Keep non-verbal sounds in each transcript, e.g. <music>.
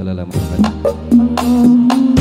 Allahumma shalli ala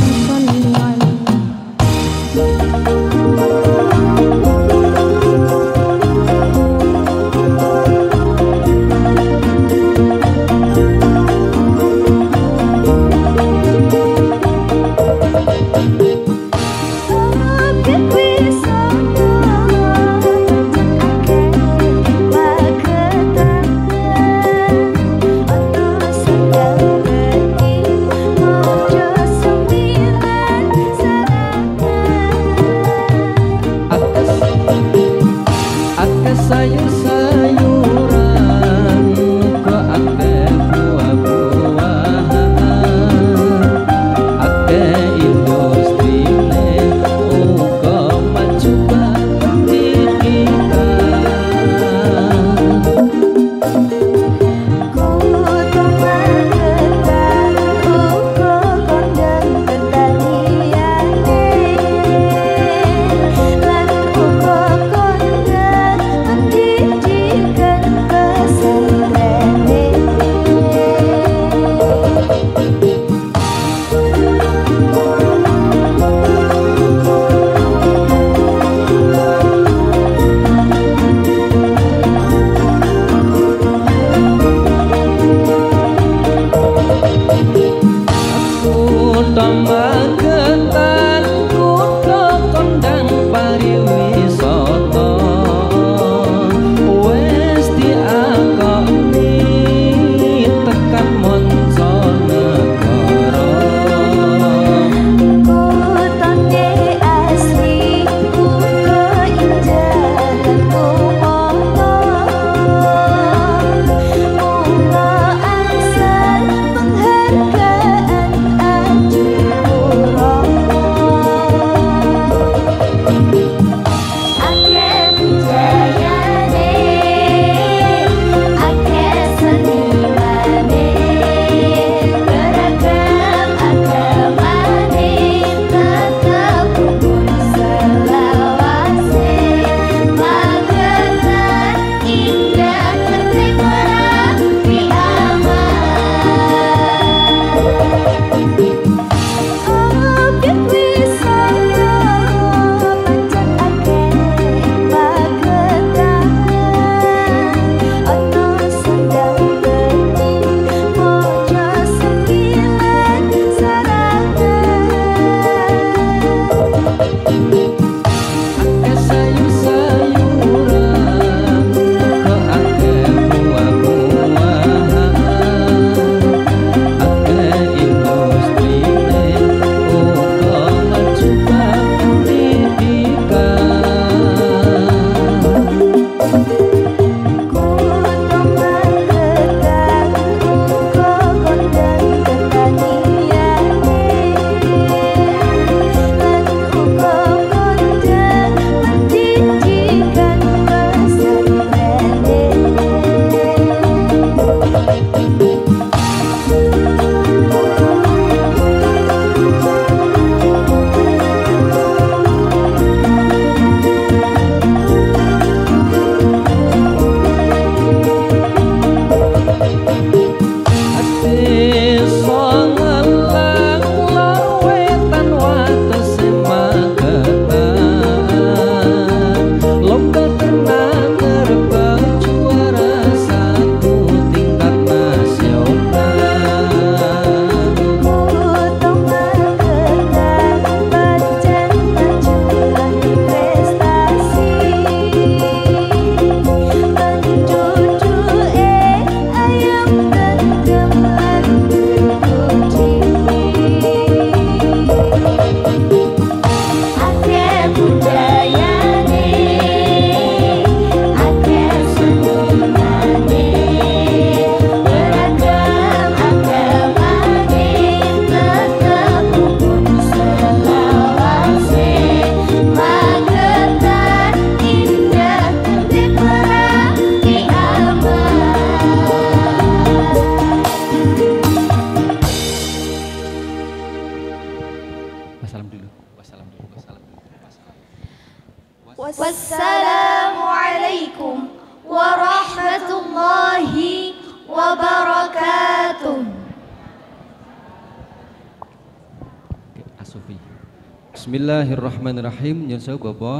Bismillahirrahmanirrahim. Nyuwun Bobo,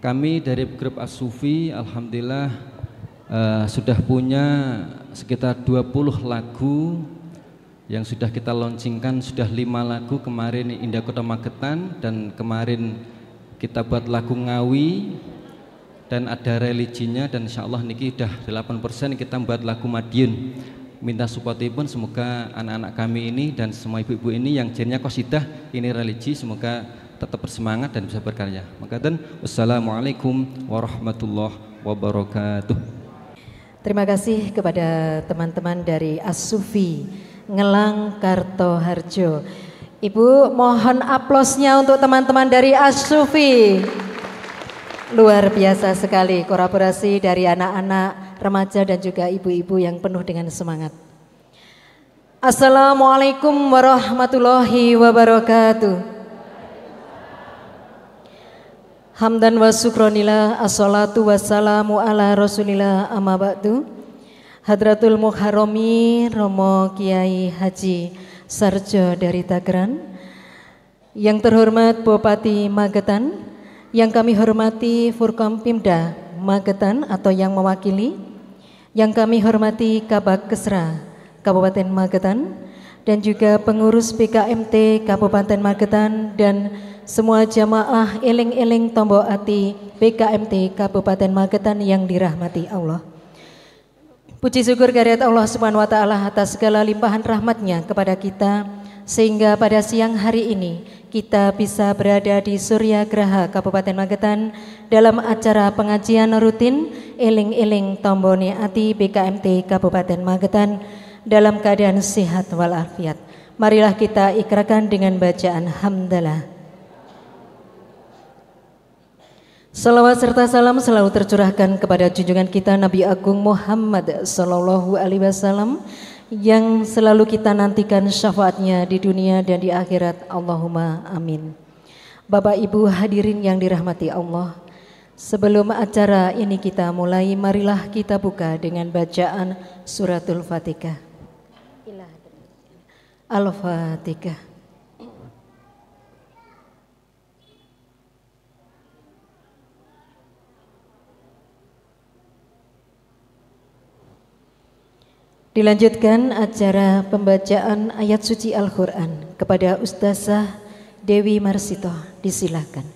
Kami dari grup as alhamdulillah uh, sudah punya sekitar 20 lagu yang sudah kita launchingkan sudah lima lagu kemarin Indah Kota Magetan dan kemarin kita buat lagu Ngawi dan ada religinya dan insya Allah niki sudah 8% kita buat lagu Madiun minta support pun semoga anak-anak kami ini dan semua ibu-ibu ini yang jernya kosidah ini religi semoga tetap bersemangat dan bisa berkarya. Maka dan wassalamualaikum warahmatullahi wabarakatuh. Terima kasih kepada teman-teman dari Asufi Ngelang Kartoharjo. Ibu mohon aplausnya untuk teman-teman dari Asufi. Luar biasa sekali kolaborasi dari anak-anak, remaja dan juga ibu-ibu yang penuh dengan semangat. Assalamualaikum warahmatullahi wabarakatuh. Hamdan wa syukronillah assalatu wassalamu ala rasulillah amma ba'du Hadratul Mukharomi Romo Kiai Haji Sarjo dari Tagran Yang terhormat Bupati Magetan Yang kami hormati Pimda Magetan atau yang mewakili Yang kami hormati Kabak Kesra Kabupaten Magetan dan juga pengurus PKMT Kabupaten Magetan dan semua jamaah eling-eling tombol ati BKMT Kabupaten Magetan yang dirahmati Allah. Puji syukur kehadirat Allah Subhanahu wa taala atas segala limpahan rahmatnya kepada kita sehingga pada siang hari ini kita bisa berada di Surya Graha Kabupaten Magetan dalam acara pengajian rutin Eling-eling Tombone Ati BKMT Kabupaten Magetan dalam keadaan sehat walafiat. Marilah kita ikrakan dengan bacaan hamdalah. Salawat serta salam selalu tercurahkan kepada junjungan kita Nabi Agung Muhammad Sallallahu Alaihi Wasallam yang selalu kita nantikan syafaatnya di dunia dan di akhirat. Allahumma amin. Bapak Ibu hadirin yang dirahmati Allah, sebelum acara ini kita mulai, marilah kita buka dengan bacaan suratul Fatihah. Al-Fatihah. Dilanjutkan acara pembacaan ayat suci Al-Quran kepada Ustazah Dewi Marsito. Disilahkan.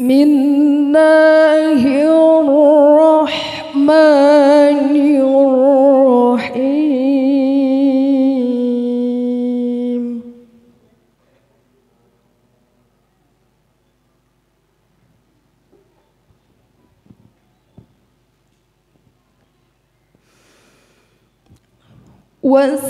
بسم الله الرحمن الرحيم وس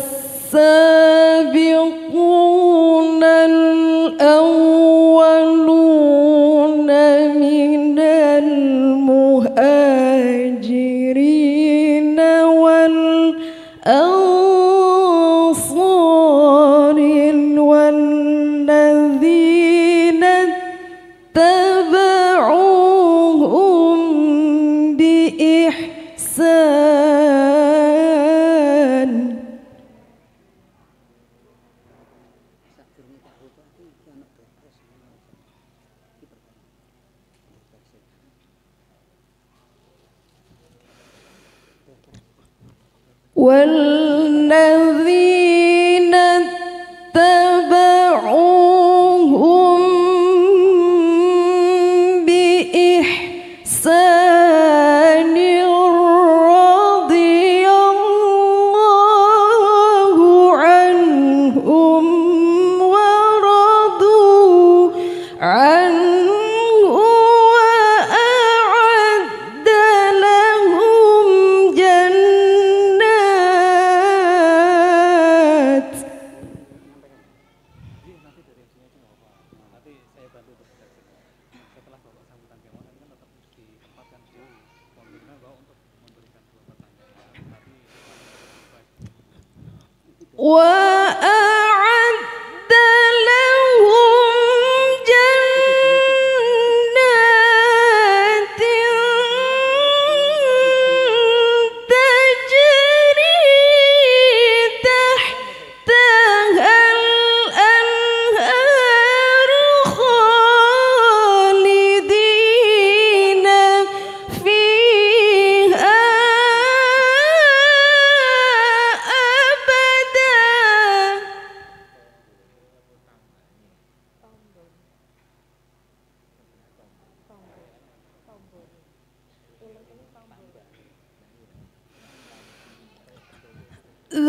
والنذر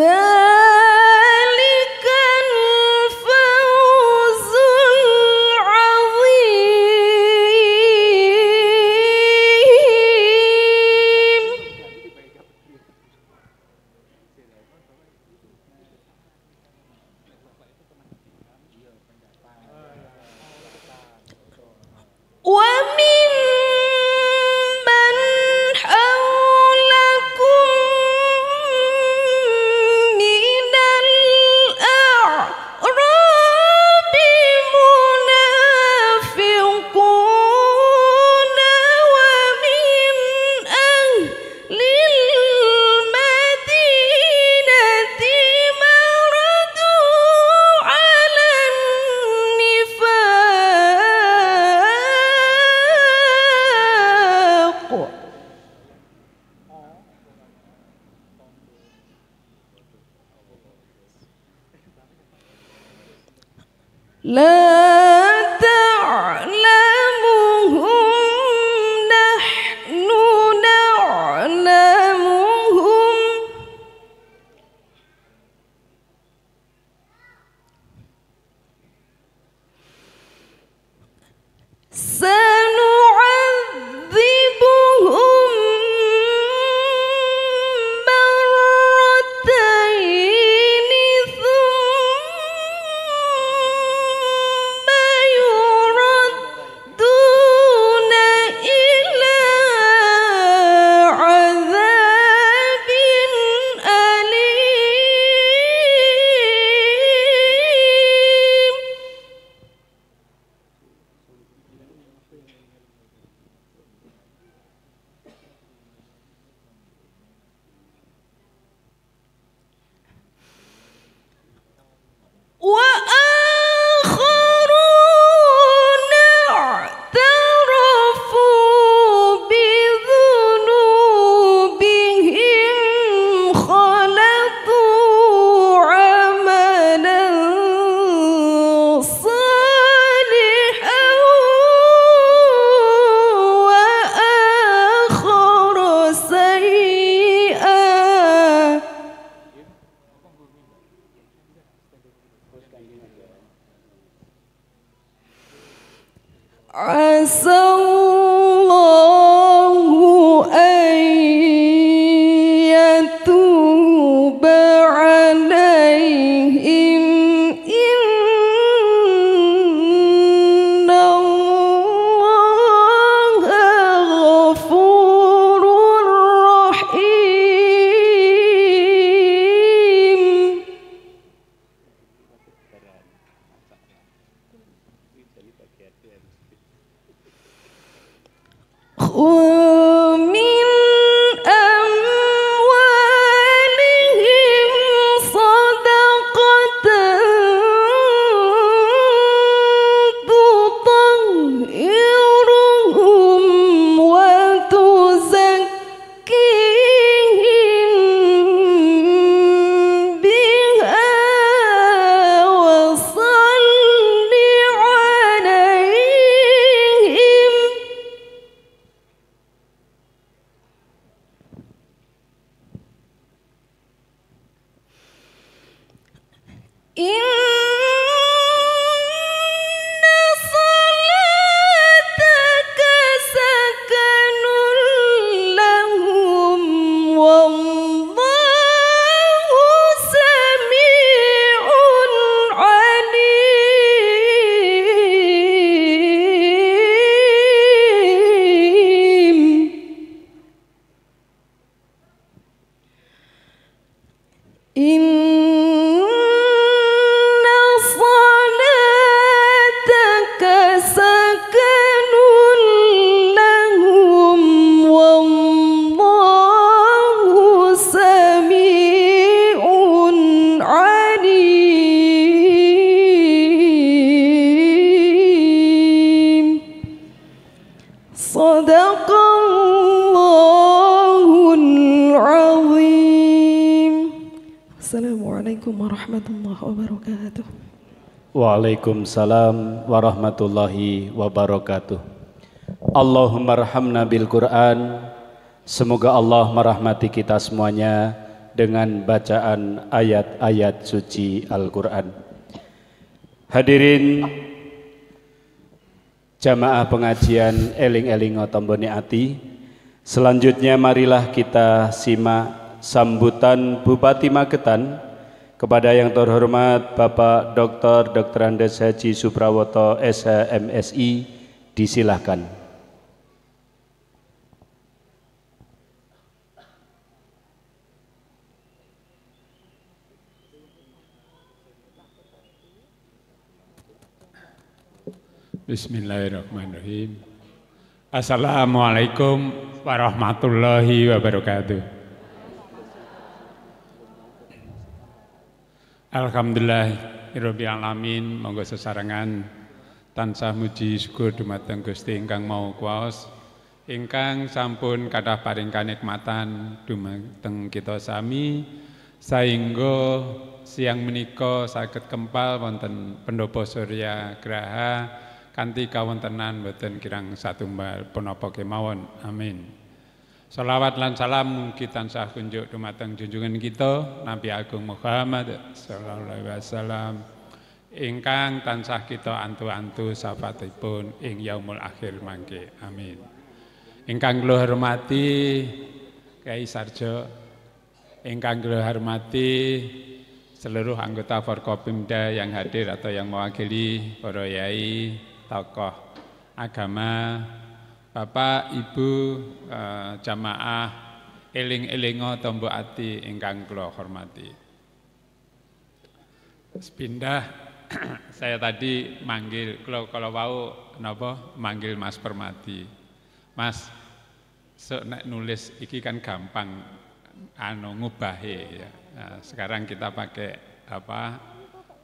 Well say wabarakatuh. Waalaikumsalam warahmatullahi wabarakatuh. Allahumma rahamna bil Quran. Semoga Allah merahmati kita semuanya dengan bacaan ayat-ayat suci Al-Quran. Hadirin jamaah pengajian Eling-Eling Otomboni Ati, selanjutnya marilah kita simak sambutan Bupati Magetan kepada yang terhormat Bapak Dr. Dr. Andes Haji Suprawoto SHMSI disilahkan. Bismillahirrahmanirrahim. Assalamualaikum warahmatullahi wabarakatuh. Alhamdulillah Irobi alamin monggo sesarengan tansah muji syukur dumateng Gusti ingkang mau kuaos, ingkang sampun kadah paring kanikmatan dumateng kita sami saengga siang meniko saket kempal wonten pendopo Surya Graha kanthi kawontenan boten kirang satunggal punapa kemawon amin Salawat dan salam kita tansah kunjuk dumateng junjungan kita Nabi Agung Muhammad sallallahu alaihi wasallam ingkang tansah kita antu-antu sahabatipun ing yaumul akhir mangke. Amin. Ingkang kula hormati Kiai Sarjo ingkang kula hormati seluruh anggota Forkopimda yang hadir atau yang mewakili para yai tokoh agama Bapak Ibu eh, jamaah eling-elingo tombo ati ingkang kula hormati. Sepindah <clears throat> saya tadi manggil kalau kalau wau napa manggil Mas Permati. Mas so, nek nulis iki kan gampang anu ngubahe ya. Nah, sekarang kita pakai apa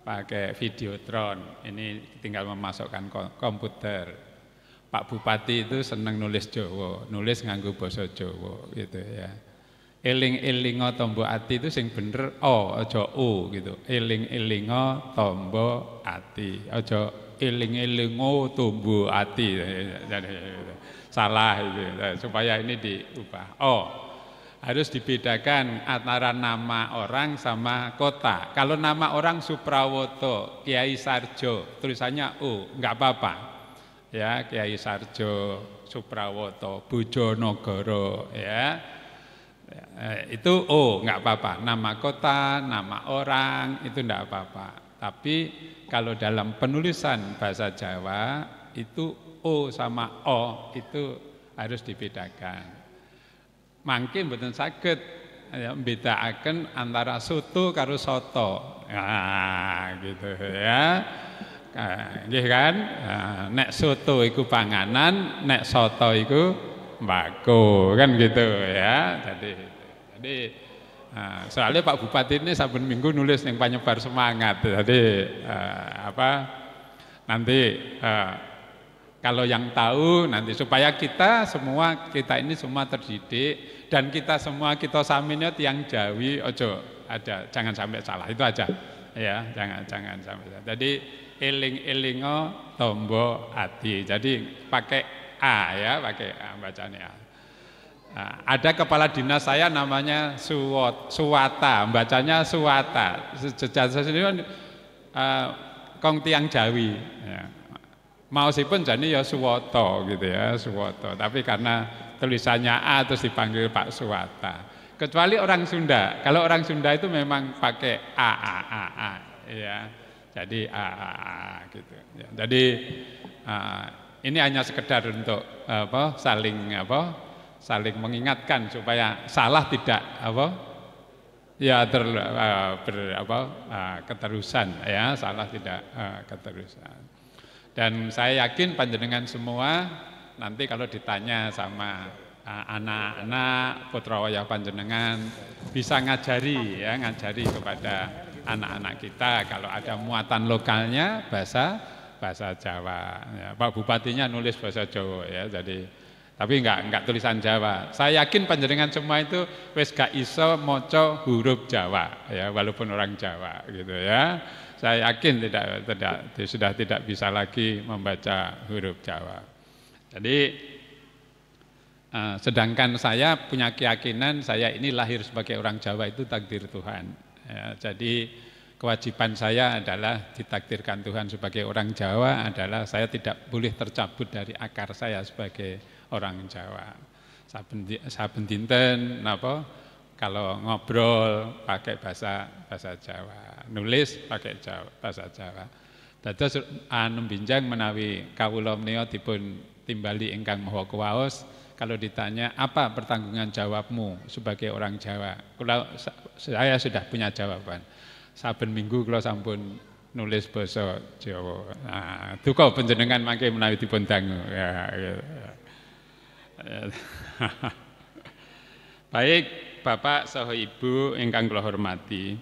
pakai videotron ini tinggal memasukkan komputer Pak Bupati itu seneng nulis Jawa, nulis nganggo basa Jawa gitu ya. Eling-elingo tombo ati itu sing bener O, aja O gitu. Eling-elingo tombo ati, aja eling-elingo tombo ati. Gitu. Salah itu, ya, supaya ini diubah. Oh, harus dibedakan antara nama orang sama kota. Kalau nama orang Suprawoto, Kiai Sarjo, tulisannya U, nggak apa-apa ya Kiai Sarjo Suprawoto Bujonogoro ya, ya eh, itu oh nggak apa-apa nama kota nama orang itu enggak apa-apa tapi kalau dalam penulisan bahasa Jawa itu o sama o itu harus dibedakan Mungkin betul sakit ya, akan antara soto karo soto nah gitu ya Eh, nggih kan eh, nek soto iku panganan nek soto iku mbako kan gitu ya jadi jadi uh, soalnya Pak Bupati ini saben minggu nulis yang penyebar semangat jadi uh, apa nanti uh, kalau yang tahu nanti supaya kita semua kita ini semua terdidik dan kita semua kita saminnya tiang jawi ojo ada jangan sampai salah itu aja ya jangan jangan sampai jadi eling elingo tombo ati jadi pakai a ya pakai a bacanya Nah, ada kepala dinas saya namanya Suwot, Suwata, bacanya Suwata. saya sendiri kan, eh, Kong Tiang Jawi. Ya. Mau sih pun jadi ya Suwoto gitu ya, Suwoto. Tapi karena tulisannya A terus dipanggil Pak Suwata. Kecuali orang Sunda. Kalau orang Sunda itu memang pakai a a a a ya. Jadi a a a gitu. Ya, jadi uh, ini hanya sekedar untuk apa saling apa saling mengingatkan supaya salah tidak apa ya ter, uh, ber, apa uh, keterusan ya salah tidak uh, keterusan. Dan saya yakin panjenengan semua nanti kalau ditanya sama Eh, anak-anak putra wayah panjenengan bisa ngajari ya ngajari kepada anak-anak kita kalau ada muatan lokalnya bahasa bahasa Jawa ya, Pak Bupatinya nulis bahasa Jawa ya jadi tapi enggak enggak tulisan Jawa saya yakin panjenengan semua itu wis gak iso moco huruf Jawa ya walaupun orang Jawa gitu ya saya yakin tidak tidak sudah tidak bisa lagi membaca huruf Jawa jadi Eh, sedangkan saya punya keyakinan saya ini lahir sebagai orang Jawa itu takdir Tuhan. Ya, jadi kewajiban saya adalah ditakdirkan Tuhan sebagai orang Jawa adalah saya tidak boleh tercabut dari akar saya sebagai orang Jawa. Saben dinten napa kalau ngobrol pakai bahasa bahasa Jawa, nulis pakai Jawa, bahasa Jawa. Dados anu binjang menawi kawula menika dipun timbali ingkang maha kuwaos kalau ditanya apa pertanggungan jawabmu sebagai orang Jawa. Kalau saya sudah punya jawaban. Saben minggu kalau sampun nulis basa Jawa. Nah, duka panjenengan mangke menawi dipun dangu. Ya, gitu. <laughs> Baik, Bapak saha Ibu ingkang kula hormati.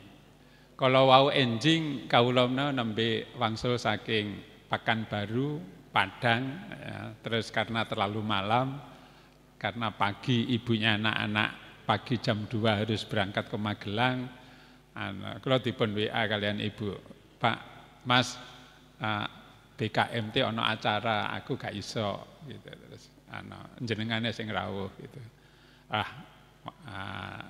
wow wau enjing kawula nembe wangsul saking pakan baru Padang, ya, terus karena terlalu malam karena pagi ibunya anak-anak pagi jam 2 harus berangkat ke Magelang anak, kalau dipun WA kalian ibu Pak Mas uh, eh, BKMT ono acara aku gak iso gitu terus ano, jenengannya sing rawuh gitu ah uh,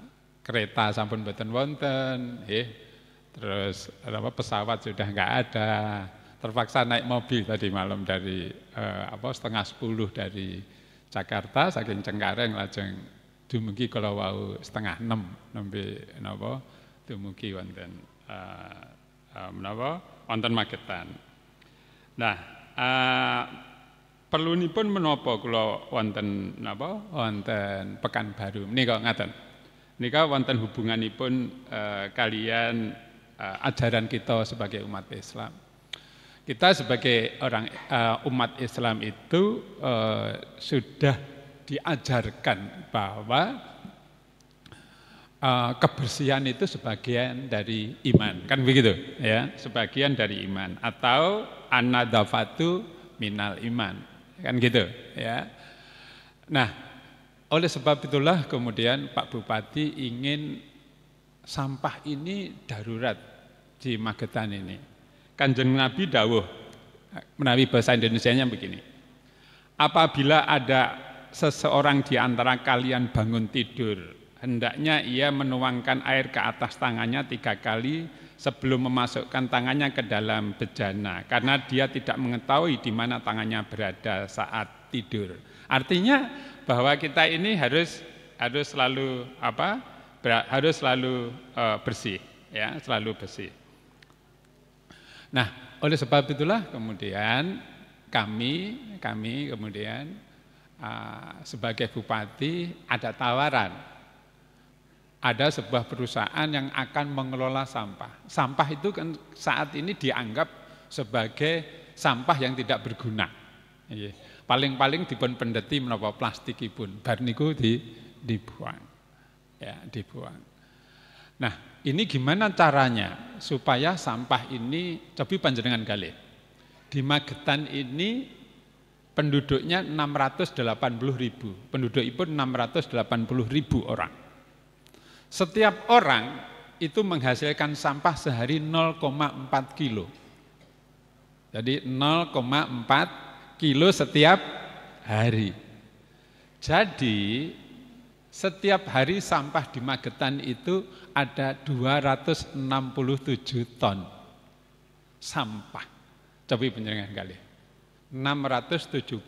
kereta sampun beton wonten eh terus apa pesawat sudah nggak ada terpaksa naik mobil tadi malam dari eh, apa setengah sepuluh dari Jakarta saking Cengkareng lajeng dumugi kalau wau setengah enam nembe napa dumugi wonten uh, eh, uh, menapa wonten Magetan. Nah, uh, perlunipun menapa kula wonten napa wonten Pekanbaru menika ngaten. Nika wonten hubunganipun uh, kalian uh, ajaran kita sebagai umat Islam. Kita sebagai orang uh, umat Islam itu uh, sudah diajarkan bahwa uh, kebersihan itu sebagian dari iman, kan begitu? Ya, sebagian dari iman atau anadafatu minal iman, kan gitu, ya. Nah, oleh sebab itulah kemudian Pak Bupati ingin sampah ini darurat di Magetan ini. Kanjeng Nabi dawuh menawi bahasa Indonesia-nya begini. Apabila ada seseorang di antara kalian bangun tidur, hendaknya ia menuangkan air ke atas tangannya tiga kali sebelum memasukkan tangannya ke dalam bejana karena dia tidak mengetahui di mana tangannya berada saat tidur. Artinya bahwa kita ini harus harus selalu apa? harus selalu eh, bersih ya, selalu bersih. Nah, oleh sebab itulah kemudian kami, kami kemudian ah, sebagai bupati ada tawaran. Ada sebuah perusahaan yang akan mengelola sampah. Sampah itu kan saat ini dianggap sebagai sampah yang tidak berguna. Iya. Paling-paling dibuat pendeti plastik pun, bar niku di dibuang. Ya, dibuang. Nah, ini gimana caranya supaya sampah ini tapi panjenengan kali. Di Magetan ini penduduknya 680 ribu, penduduk itu 680 ribu orang. Setiap orang itu menghasilkan sampah sehari 0,4 kilo. Jadi 0,4 kilo setiap hari. Jadi setiap hari sampah di Magetan itu ada 267 ton sampah. Coba penjenengan kali. 670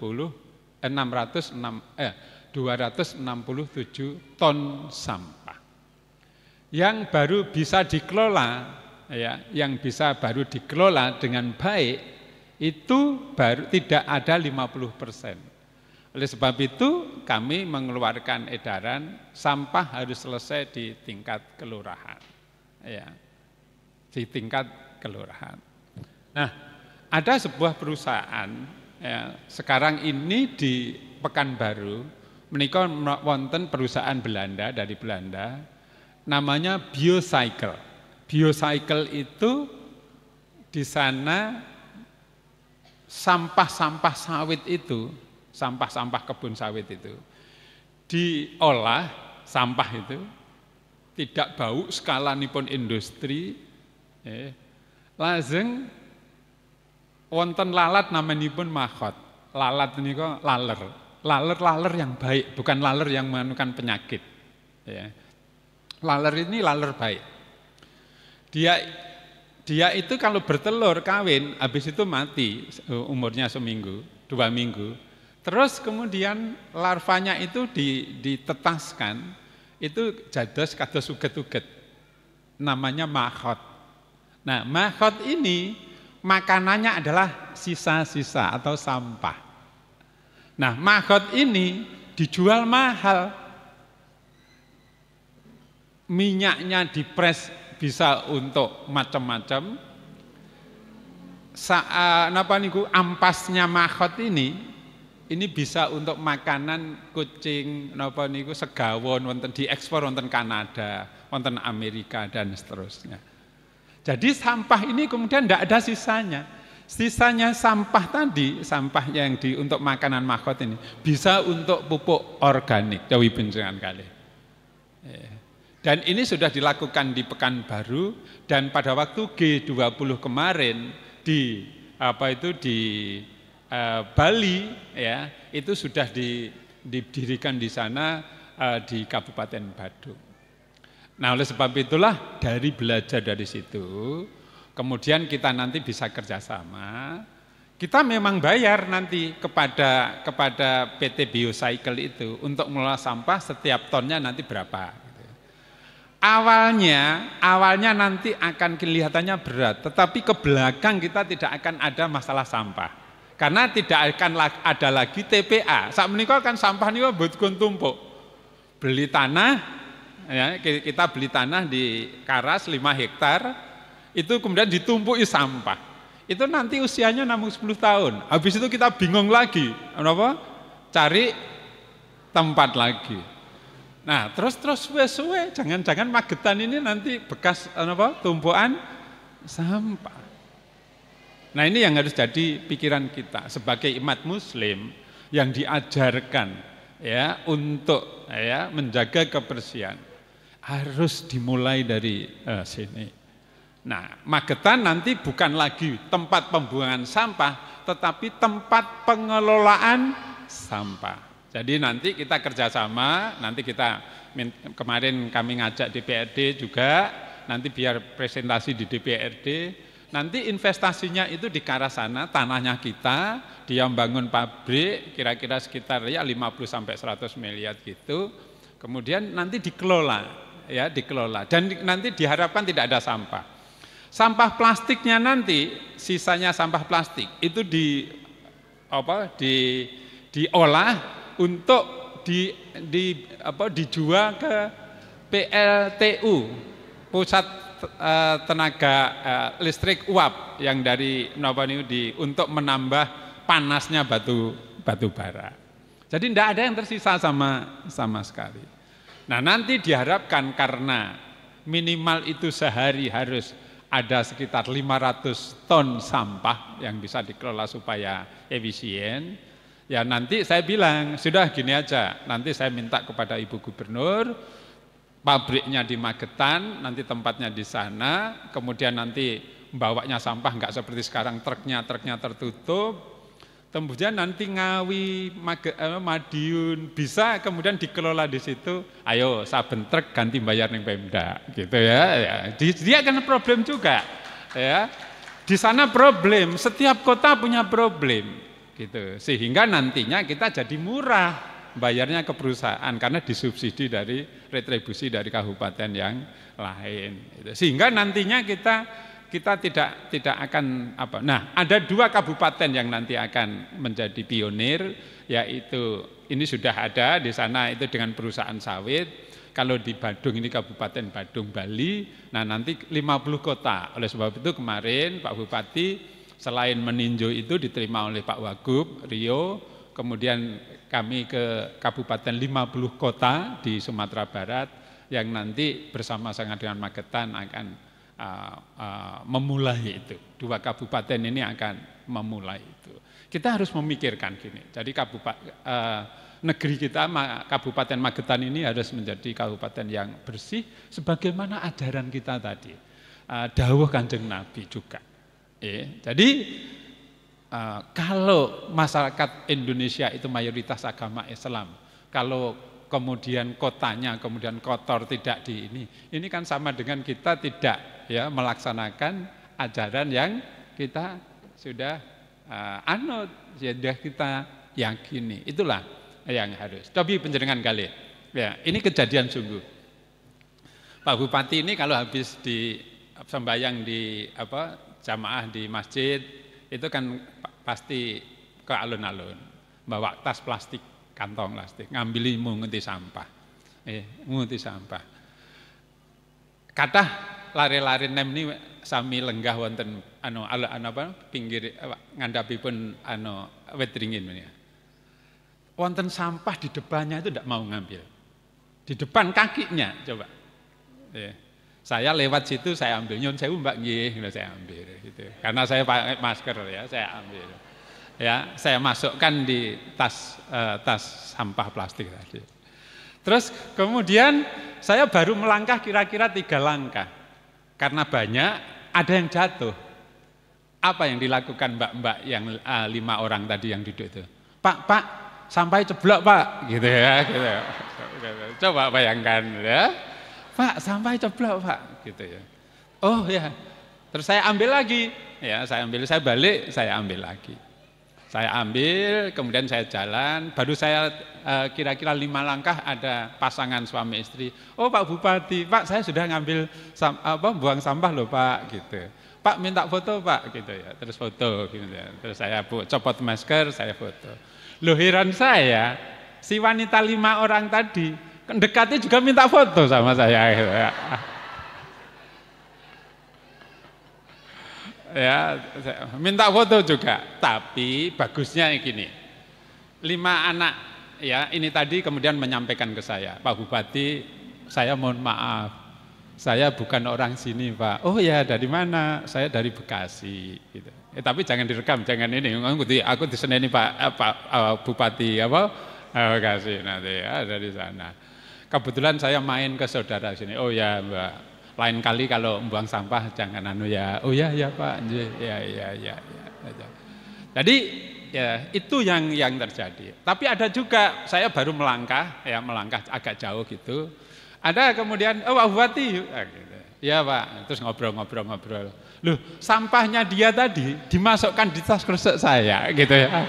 eh, 606 eh 267 ton sampah. Yang baru bisa dikelola ya, yang bisa baru dikelola dengan baik itu baru tidak ada 50 persen. Oleh sebab itu kami mengeluarkan edaran sampah harus selesai di tingkat kelurahan. Ya. Di tingkat kelurahan. Nah, ada sebuah perusahaan ya, sekarang ini di Pekanbaru menikah wonten perusahaan Belanda dari Belanda namanya Biocycle. Biocycle itu di sana sampah-sampah sawit itu sampah-sampah kebun sawit itu. Diolah sampah itu tidak bau skala nipun industri eh, lazeng wonten lalat namanipun mahot. Lalat ini kok laler. Laler-laler yang baik, bukan laler yang menemukan penyakit. Ya. Laler ini laler baik. Dia dia itu kalau bertelur kawin, habis itu mati umurnya seminggu, dua minggu. Terus kemudian larvanya itu ditetaskan, itu jados kados uget-uget. Namanya mahot. Nah, mahot ini makanannya adalah sisa-sisa atau sampah. Nah, mahot ini dijual mahal. Minyaknya dipres bisa untuk macam-macam. Saat eh, apa niku ampasnya mahot ini ini bisa untuk makanan kucing napa niku segawon wonten diekspor wonten Kanada, wonten Amerika dan seterusnya. Jadi sampah ini kemudian tidak ada sisanya. Sisanya sampah tadi, sampah yang di untuk makanan makot ini bisa untuk pupuk organik. Jawi penjengan kali. Eh, dan ini sudah dilakukan di Pekanbaru dan pada waktu G20 kemarin di apa itu di Eh, Bali ya itu sudah didirikan di sana eh, di Kabupaten Badung. Nah oleh sebab itulah dari belajar dari situ, kemudian kita nanti bisa kerjasama. Kita memang bayar nanti kepada kepada PT Biocycle itu untuk mengelola sampah setiap tonnya nanti berapa gitu ya. awalnya awalnya nanti akan kelihatannya berat tetapi ke belakang kita tidak akan ada masalah sampah karena tidak akan ada lagi TPA. Saat menikah kan sampah ini betkun tumpuk. Beli tanah, ya, kita beli tanah di Karas 5 hektar, itu kemudian ditumpuki sampah. Itu nanti usianya namun 10 tahun. Habis itu kita bingung lagi, apa? Cari tempat lagi. Nah, terus-terus suwe-suwe, jangan-jangan magetan ini nanti bekas apa? tumpuan sampah. Nah ini yang harus jadi pikiran kita sebagai umat muslim yang diajarkan ya untuk ya menjaga kebersihan harus dimulai dari uh, sini. Nah, Magetan nanti bukan lagi tempat pembuangan sampah, tetapi tempat pengelolaan sampah. Jadi nanti kita kerjasama, nanti kita kemarin kami ngajak DPRD juga, nanti biar presentasi di DPRD, Nanti investasinya itu di arah sana, tanahnya kita, dia membangun pabrik kira-kira sekitar ya 50 sampai 100 miliar gitu. Kemudian nanti dikelola, ya dikelola dan nanti diharapkan tidak ada sampah. Sampah plastiknya nanti sisanya sampah plastik itu di apa di diolah untuk di di apa dijual ke PLTU pusat Eh, tenaga eh, listrik uap yang dari Nova di untuk menambah panasnya batu batu bara. Jadi tidak ada yang tersisa sama sama sekali. Nah nanti diharapkan karena minimal itu sehari harus ada sekitar 500 ton sampah yang bisa dikelola supaya efisien. Ya nanti saya bilang, sudah gini aja, nanti saya minta kepada Ibu Gubernur, pabriknya di Magetan, nanti tempatnya di sana, kemudian nanti bawanya sampah nggak seperti sekarang truknya truknya tertutup. Kemudian nanti Ngawi, Mage, eh, Madiun bisa kemudian dikelola di situ. Ayo saben truk ganti bayar yang Pemda, gitu ya. ya. Dia kan problem juga, ya. Di sana problem, setiap kota punya problem, gitu. Sehingga nantinya kita jadi murah bayarnya ke perusahaan karena disubsidi dari retribusi dari kabupaten yang lain. Gitu. Sehingga nantinya kita kita tidak tidak akan apa. Nah, ada dua kabupaten yang nanti akan menjadi pionir yaitu ini sudah ada di sana itu dengan perusahaan sawit. Kalau di Badung ini Kabupaten Badung Bali, nah nanti 50 kota. Oleh sebab itu kemarin Pak Bupati selain meninjau itu diterima oleh Pak Wagub Rio, kemudian kami ke kabupaten 50 kota di Sumatera Barat yang nanti bersama-sama dengan Magetan akan uh, uh, memulai itu. Dua kabupaten ini akan memulai itu. Kita harus memikirkan gini. Jadi kabupaten uh, negeri kita Kabupaten Magetan ini harus menjadi kabupaten yang bersih sebagaimana ajaran kita tadi. Uh, dawuh Kanjeng Nabi juga. Eh, jadi Eh, kalau masyarakat Indonesia itu mayoritas agama Islam, kalau kemudian kotanya kemudian kotor tidak di ini, ini kan sama dengan kita tidak ya melaksanakan ajaran yang kita sudah uh, anut, ya, sudah kita yakini. Itulah yang harus. Tapi penjaringan kali, ya ini kejadian sungguh. Pak Bupati ini kalau habis di sembayang di apa jamaah di masjid itu kan pasti ke alun-alun bawa tas plastik kantong plastik ngambili ngunti sampah eh sampah kata lari-lari nem ini sami lenggah wonten anu ala anu apa pinggir ngandapipun anu wit ringin wonten sampah di depannya itu tidak mau ngambil di depan kakinya coba eh saya lewat situ saya ambil nyun saya mbak nggih saya ambil gitu karena saya pakai masker ya saya ambil ya saya masukkan di tas uh, tas sampah plastik tadi terus kemudian saya baru melangkah kira-kira tiga langkah karena banyak ada yang jatuh apa yang dilakukan mbak-mbak yang uh, lima orang tadi yang duduk itu pak pak sampai ceblok pak gitu ya gitu. coba bayangkan ya Pak, sampai ceblok, Pak, gitu ya. Oh ya. Terus saya ambil lagi. Ya, saya ambil, saya balik, saya ambil lagi. Saya ambil, kemudian saya jalan, baru saya eh, kira-kira uh, lima langkah ada pasangan suami istri. Oh Pak Bupati, Pak saya sudah ngambil sam apa, buang sampah loh Pak, gitu. Pak minta foto Pak, gitu ya. Terus foto, gitu ya. Terus saya bu, copot masker, saya foto. Loh heran saya, si wanita lima orang tadi Dekati juga minta foto sama saya. Ya. minta foto juga. Tapi bagusnya gini, lima anak ya ini tadi kemudian menyampaikan ke saya, Pak Bupati, saya mohon maaf, saya bukan orang sini Pak. Oh ya dari mana? Saya dari Bekasi. Gitu. Eh, tapi jangan direkam, jangan ini. Aku di, aku Pak, eh, Pak eh, Bupati apa? Eh, Bekasi nanti ya dari sana. Kebetulan saya main ke saudara sini. Oh ya Mbak, lain kali kalau buang sampah jangan anu ya. Oh ya ya Pak, ya, ya ya ya. ya. Jadi ya itu yang yang terjadi. Tapi ada juga saya baru melangkah ya melangkah agak jauh gitu. Ada kemudian oh Pak Bupati, ya, ah, gitu. ya Pak, terus ngobrol-ngobrol-ngobrol. Loh, sampahnya dia tadi dimasukkan di tas kresek saya gitu ya.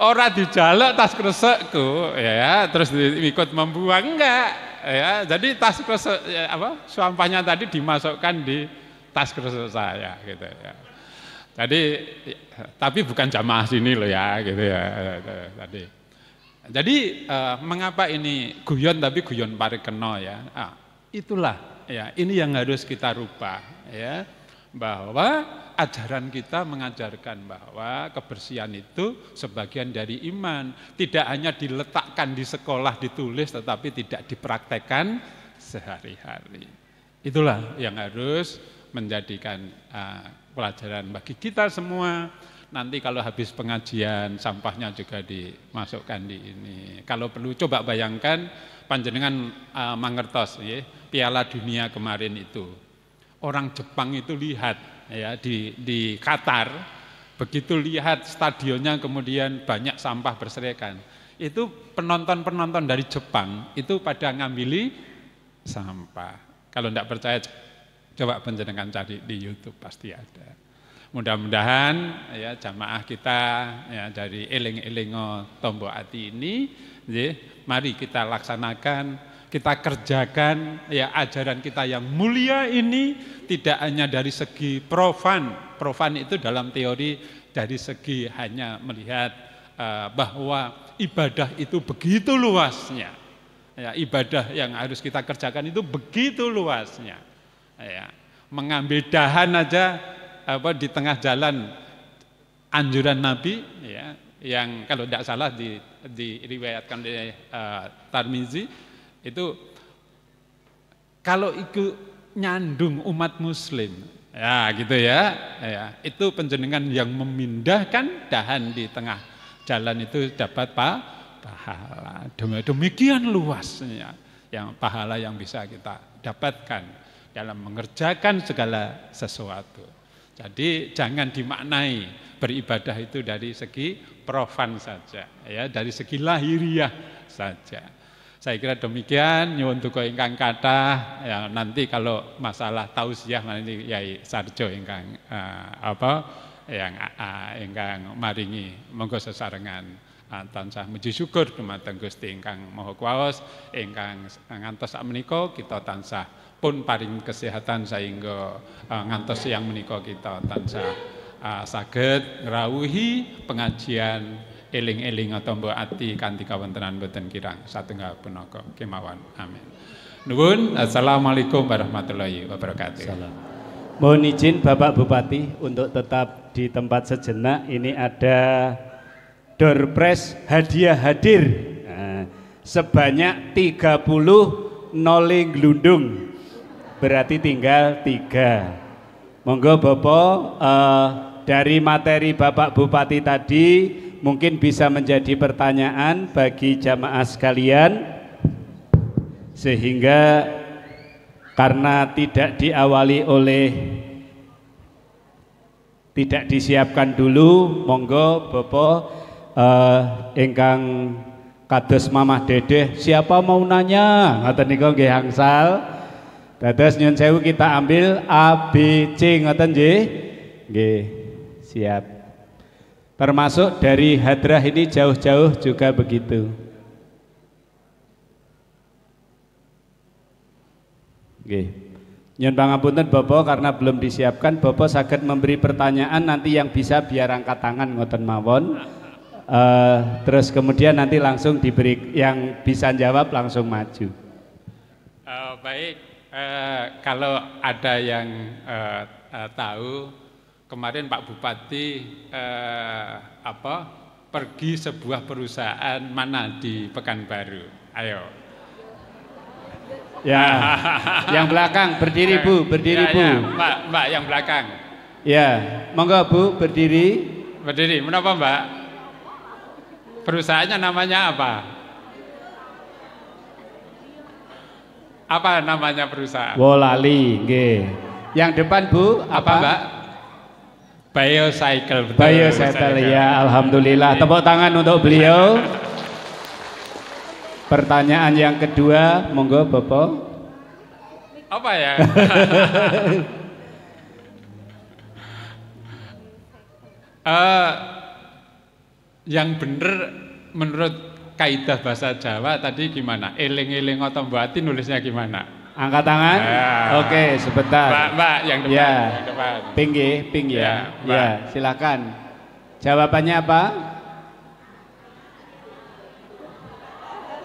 Orang dijaluk tas kresekku ya, ya terus ikut membuang enggak ya. Jadi tas kresek ya, apa sampahnya tadi dimasukkan di tas kresek saya gitu ya. Jadi tapi bukan jamaah sini loh ya gitu ya tadi. Jadi eh, mengapa ini guyon tapi guyon parikeno ya? Ah, itulah ya ini yang harus kita rubah ya bahwa ajaran kita mengajarkan bahwa kebersihan itu sebagian dari iman. Tidak hanya diletakkan di sekolah, ditulis, tetapi tidak dipraktekkan sehari-hari. Itulah yang harus menjadikan uh, pelajaran bagi kita semua. Nanti kalau habis pengajian sampahnya juga dimasukkan di ini. Kalau perlu coba bayangkan panjenengan uh, mangertos ya, Piala Dunia kemarin itu. Orang Jepang itu lihat ya di di Qatar begitu lihat stadionnya kemudian banyak sampah berserakan itu penonton-penonton dari Jepang itu pada ngambili sampah kalau tidak percaya coba penjenengan cari di YouTube pasti ada mudah-mudahan ya jamaah kita ya dari eling-elingo tombo ati ini ya, mari kita laksanakan kita kerjakan ya ajaran kita yang mulia ini tidak hanya dari segi profan. Profan itu dalam teori dari segi hanya melihat eh, bahwa ibadah itu begitu luasnya. Ya, ibadah yang harus kita kerjakan itu begitu luasnya. Ya, mengambil dahan aja apa di tengah jalan anjuran Nabi ya yang kalau tidak salah di, diriwayatkan oleh uh, Tarmizi itu kalau itu nyandung umat muslim, ya gitu ya, ya itu penjenengan yang memindahkan dahan di tengah jalan itu dapat pak pahala. Demikian luasnya yang pahala yang bisa kita dapatkan dalam mengerjakan segala sesuatu. Jadi jangan dimaknai beribadah itu dari segi profan saja, ya dari segi lahiriah saja. Saya kira demikian nyuwun tuko ingkang kathah ya nanti kalau masalah tausiah nanti Yai Sarjo ingkang uh, apa yang uh, ingkang maringi monggo sesarengan eh, tansah muji syukur dumateng Gusti ingkang Maha Kuwasa ingkang ngantos sak kita tansah pun paring kesehatan sehingga uh, ngantos yang menika kita tansah uh, saged ngrawuhi pengajian eling-eling atau mbok ati kanthi kawontenan boten kirang satunggal punaka kemauan, amin nuwun assalamualaikum warahmatullahi wabarakatuh Salam. mohon izin Bapak Bupati untuk tetap di tempat sejenak ini ada doorpress hadiah hadir nah, sebanyak 30 noling glundung berarti tinggal tiga monggo Bapak uh, dari materi Bapak Bupati tadi mungkin bisa menjadi pertanyaan bagi jamaah sekalian sehingga karena tidak diawali oleh tidak disiapkan dulu monggo bopo uh, eh, ingkang kados mamah dedeh siapa mau nanya ngata niko nggih hangsal dados nyun sewu kita ambil A B C ngoten nggih siap Termasuk dari hadrah ini jauh-jauh juga begitu. oke Nyun pangapunten bobo karena belum disiapkan Bobo sakit memberi pertanyaan nanti yang bisa biar angkat tangan ngoten mawon. Uh, terus kemudian nanti langsung diberi yang bisa jawab langsung maju. Uh, baik, uh, kalau ada yang uh, uh, tahu kemarin Pak Bupati eh, apa pergi sebuah perusahaan mana di Pekanbaru. Ayo. Ya. yang belakang berdiri Bu, berdiri ya, ya. Bu. Ya, Mbak, Mbak yang belakang. Ya, monggo Bu berdiri. Berdiri. Menapa Mbak? Perusahaannya namanya apa? Apa namanya perusahaan? Wolali, nggih. Yang depan Bu, apa, apa Mbak? Biocycle. Betul, ya, alhamdulillah. Tepuk tangan untuk beliau. Pertanyaan yang kedua, monggo Bapak. Apa ya? uh, <laughs> yang benar menurut kaidah bahasa Jawa tadi gimana? Eling-eling otom batin nulisnya gimana? Angkat tangan. Ya. Oke, sebentar. Mbak, Mbak yang depan. Ya. Yang depan. Pinggir, pinggir. Ya, ya. mbak. ya, silakan. Jawabannya apa?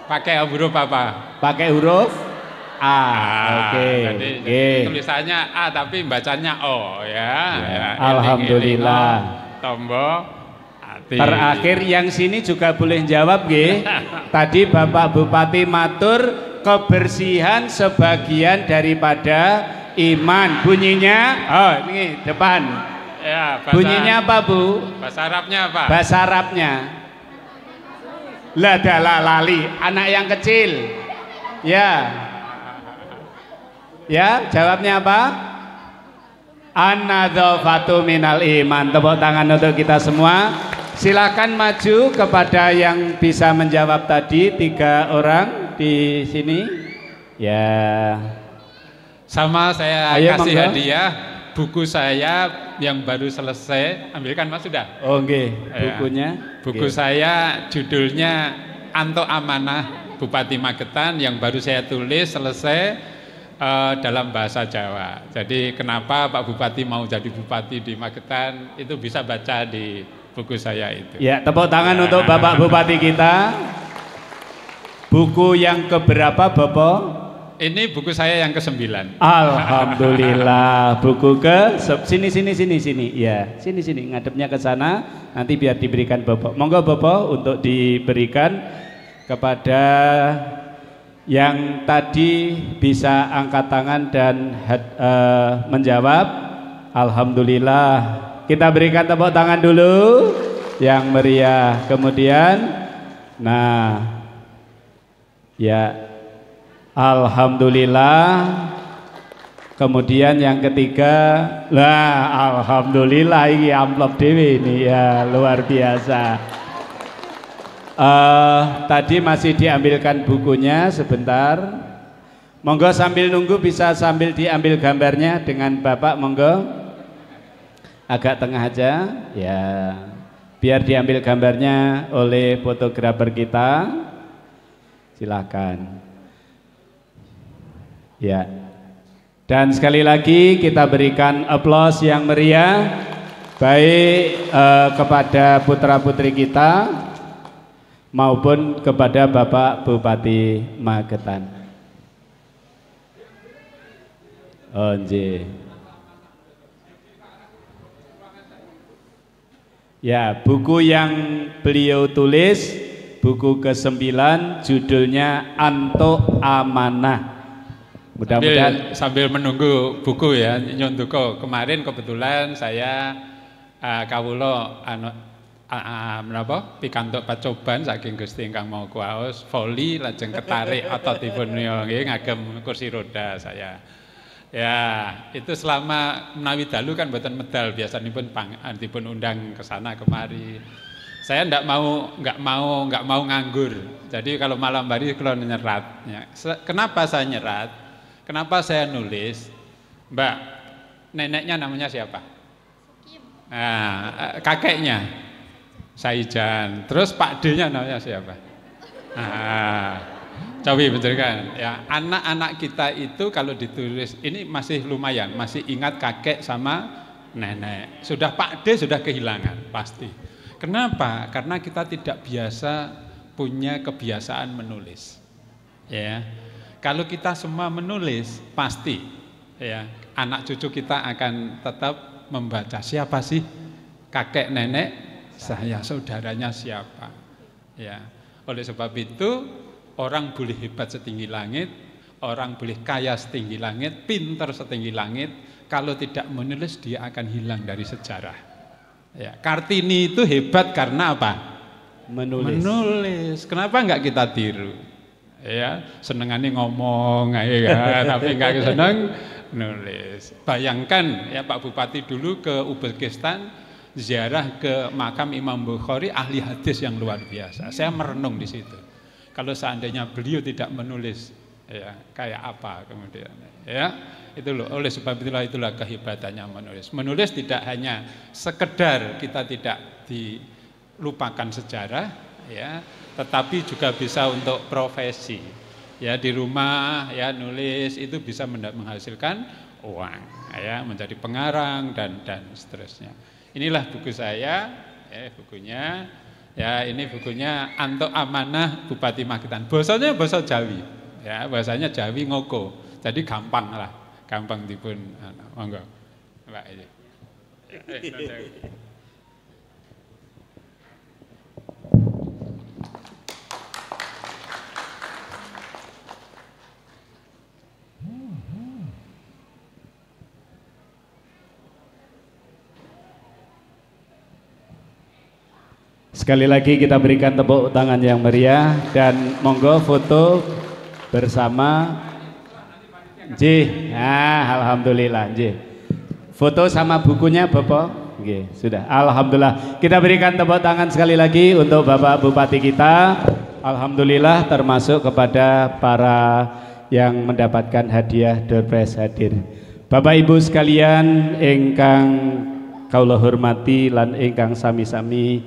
Pakai huruf apa? Pakai huruf A. Ah, oke. Oke. Okay. tulisannya A tapi bacanya O ya. ya. ya. Alhamdulillah. Tombol Terakhir yang sini juga boleh jawab G. <laughs> Tadi Bapak Bupati matur kebersihan sebagian daripada iman. Bunyinya, oh ini depan. Ya, bahasa, Bunyinya apa bu? Bahasa Arabnya apa? Bahasa Arabnya. ladala lali, anak yang kecil. Ya. Ya, jawabnya apa? Anadhafatu minal iman. Tepuk tangan untuk kita semua. Silakan maju kepada yang bisa menjawab tadi tiga orang di sini. Ya. Sama saya Ayo, kasih mangga. hadiah buku saya yang baru selesai. Ambilkan Mas sudah. Oh, okay. Ya. bukunya. Ya. Buku okay. saya judulnya Anto Amanah Bupati Magetan yang baru saya tulis selesai uh, dalam bahasa Jawa. Jadi kenapa Pak Bupati mau jadi bupati di Magetan itu bisa baca di buku saya itu. Ya, tepuk tangan untuk Bapak Bupati kita. Buku yang keberapa Bapak? Ini buku saya yang ke-9. Alhamdulillah, <laughs> buku ke sini sini sini sini. Ya, sini sini ngadepnya ke sana nanti biar diberikan Bapak. Monggo Bapak untuk diberikan kepada yang tadi bisa angkat tangan dan uh, menjawab. Alhamdulillah. Kita berikan tepuk tangan dulu yang meriah. Kemudian nah Ya, Alhamdulillah. Kemudian yang ketiga, lah Alhamdulillah ini amplop dewi ini ya luar biasa. Uh, tadi masih diambilkan bukunya sebentar. Monggo sambil nunggu bisa sambil diambil gambarnya dengan Bapak monggo. Agak tengah aja ya. Biar diambil gambarnya oleh fotografer kita. Silakan. Ya. Dan sekali lagi kita berikan aplaus yang meriah baik eh, kepada putra-putri kita maupun kepada Bapak Bupati Magetan. Oh, Ya, buku yang beliau tulis buku ke-9 judulnya Anto Amanah. Mudah-mudahan sambil, sambil menunggu buku ya Nyonduko. Kemarin kebetulan saya uh, kawulo anu menapa pikantuk pacoban saking Gusti ingkang mau kuaus voli lajeng ketarik atau ototipun nggih ngagem kursi roda saya. Ya, itu selama menawi dalu kan buatan medal pun pang antipun eh, undang ke sana kemari saya tidak mau nggak mau nggak mau nganggur jadi kalau malam hari kalau nyerat ya. kenapa saya nyerat kenapa saya nulis mbak neneknya namanya siapa nah, kakeknya Saijan terus Pak D nya namanya siapa Nah, Cawi betul kan ya anak-anak kita itu kalau ditulis ini masih lumayan masih ingat kakek sama nenek sudah Pak D sudah kehilangan pasti Kenapa? Karena kita tidak biasa punya kebiasaan menulis. Ya. Kalau kita semua menulis, pasti ya, anak cucu kita akan tetap membaca siapa sih kakek nenek saya, saudaranya siapa. Ya. Oleh sebab itu, orang boleh hebat setinggi langit, orang boleh kaya setinggi langit, pinter setinggi langit, kalau tidak menulis dia akan hilang dari sejarah. Ya, Kartini itu hebat karena apa? Menulis. Menulis. Kenapa enggak kita tiru? Ya, senengannya ngomong, ya, <laughs> tapi nggak seneng nulis. Bayangkan ya Pak Bupati dulu ke Uzbekistan ziarah ke makam Imam Bukhari ahli hadis yang luar biasa. Saya merenung di situ. Kalau seandainya beliau tidak menulis ya kayak apa kemudian ya itu loh oleh sebab itulah itulah kehebatannya menulis menulis tidak hanya sekedar kita tidak dilupakan sejarah ya tetapi juga bisa untuk profesi ya di rumah ya nulis itu bisa menghasilkan uang ya menjadi pengarang dan dan seterusnya inilah buku saya ya bukunya ya ini bukunya Anto Amanah Bupati Magetan bosonya boso Jawi ya bahasanya Jawi ngoko. Jadi gampang lah, gampang dipun anu, monggo. Mbak ini. Sekali lagi kita berikan tepuk tangan yang meriah dan monggo foto bersama J. Nah, alhamdulillah J. Foto sama bukunya Bapak? Oke, sudah. Alhamdulillah. Kita berikan tepuk tangan sekali lagi untuk Bapak Bupati kita. Alhamdulillah termasuk kepada para yang mendapatkan hadiah door prize hadir. Bapak Ibu sekalian ingkang kaulah hormati lan ingkang sami-sami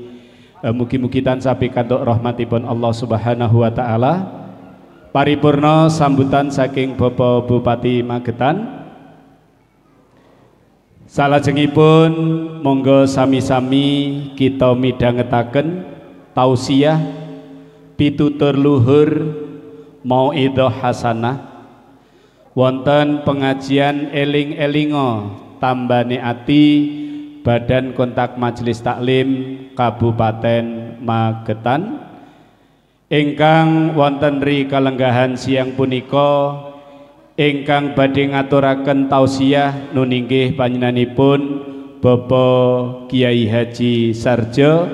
e, eh, mugi-mugi tansah pikantuk rahmatipun Allah Subhanahu wa taala paripurna sambutan saking Bapak Bupati Magetan Salajengipun monggo sami-sami kita midhangetaken tausiah pitutur luhur idoh hasanah wonten pengajian eling-elingo tambane ati Badan Kontak Majelis Taklim Kabupaten Magetan ingkang wonten ri kalenggahan siang punika ingkang badhe ngaturaken tausiah nuninggih panjenenganipun Bapak Kiai Haji Sarjo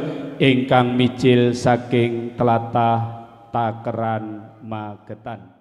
ingkang michil saking telatah Takeran Magetan